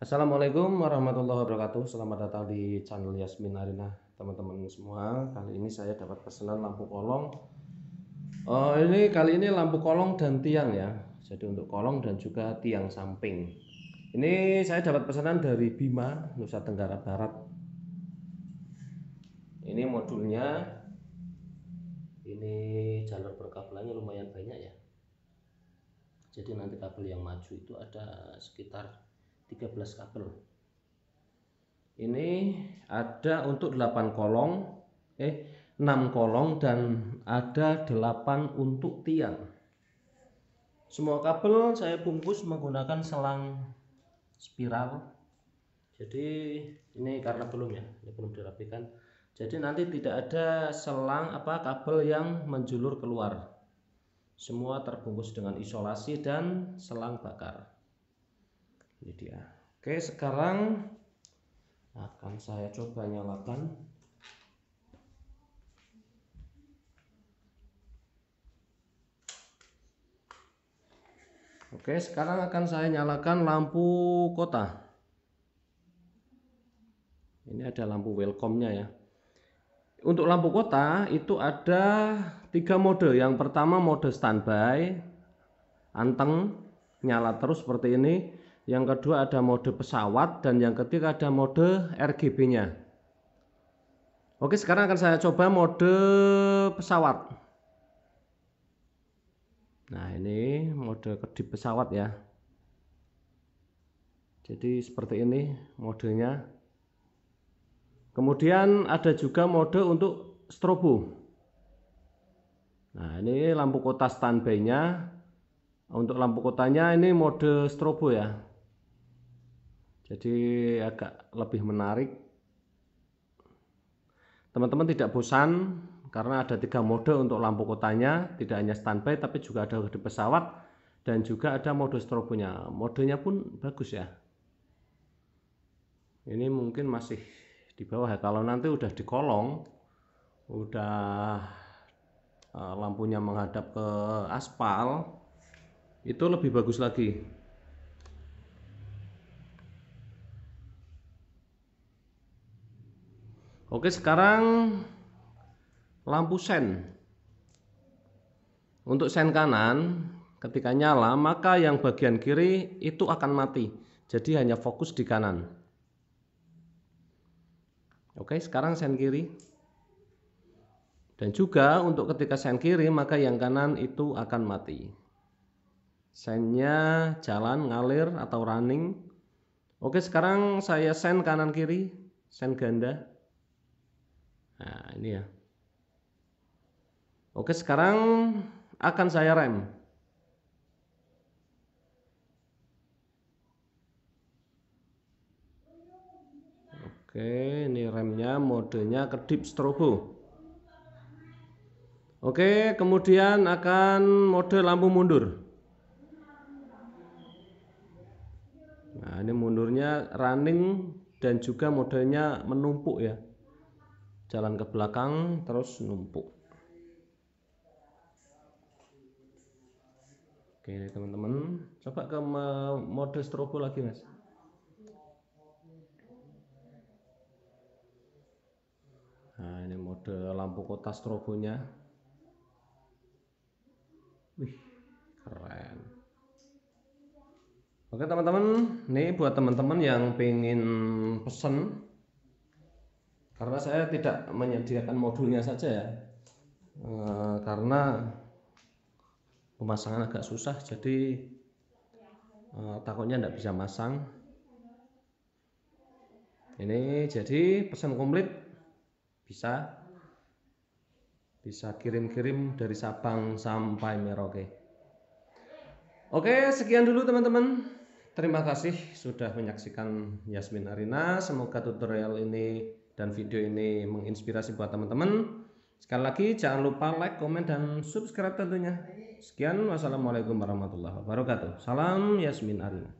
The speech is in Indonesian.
Assalamualaikum warahmatullahi wabarakatuh Selamat datang di channel Yasmin Arina Teman-teman semua Kali ini saya dapat pesanan lampu kolong Oh Ini kali ini lampu kolong dan tiang ya Jadi untuk kolong dan juga tiang samping Ini saya dapat pesanan dari Bima Nusa Tenggara Barat Ini modulnya Ini jalur perkabelannya lumayan banyak ya Jadi nanti kabel yang maju itu ada sekitar 13 kabel ini ada untuk 8 kolong eh 6 kolong dan ada 8 untuk tiang semua kabel saya bungkus menggunakan selang spiral jadi ini karena belum ya ini belum dirapikan jadi nanti tidak ada selang apa kabel yang menjulur keluar semua terbungkus dengan isolasi dan selang bakar ini dia ah. oke sekarang akan saya coba nyalakan oke sekarang akan saya nyalakan lampu kota ini ada lampu welcome nya ya untuk lampu kota itu ada tiga mode yang pertama mode standby anteng nyala terus seperti ini yang kedua ada mode pesawat, dan yang ketiga ada mode RGB-nya. Oke, sekarang akan saya coba mode pesawat. Nah, ini mode kedip pesawat ya. Jadi seperti ini modenya. Kemudian ada juga mode untuk strobo. Nah, ini lampu kota standby-nya. Untuk lampu kotanya ini mode strobo ya jadi agak lebih menarik teman-teman tidak bosan karena ada tiga mode untuk lampu kotanya tidak hanya standby tapi juga ada di pesawat dan juga ada mode strobo-nya. modenya pun bagus ya ini mungkin masih di bawah ya kalau nanti udah di kolong udah eh, lampunya menghadap ke aspal itu lebih bagus lagi Oke, sekarang lampu sen. Untuk sen kanan, ketika nyala, maka yang bagian kiri itu akan mati. Jadi hanya fokus di kanan. Oke, sekarang sen kiri. Dan juga untuk ketika sen kiri, maka yang kanan itu akan mati. Sennya jalan, ngalir, atau running. Oke, sekarang saya sen kanan kiri, sen ganda. Nah, ini ya. Oke, sekarang akan saya rem. Oke, ini remnya modenya kedip strobo. Oke, kemudian akan mode lampu mundur. Nah, ini mundurnya running dan juga modelnya menumpuk ya jalan ke belakang terus numpuk oke teman-teman coba ke mode strobo lagi mas nah ini mode lampu kota strobonya wih keren Oke teman-teman, ini buat teman-teman yang pengen pesen karena saya tidak menyediakan modulnya saja ya e, karena pemasangan agak susah jadi e, takutnya tidak bisa masang ini jadi pesan komplit bisa bisa kirim-kirim dari Sabang sampai Merauke oke sekian dulu teman-teman Terima kasih sudah menyaksikan Yasmin Arina. Semoga tutorial ini dan video ini menginspirasi buat teman-teman. Sekali lagi jangan lupa like, komen, dan subscribe tentunya. Sekian wassalamualaikum warahmatullahi wabarakatuh. Salam Yasmin Arina.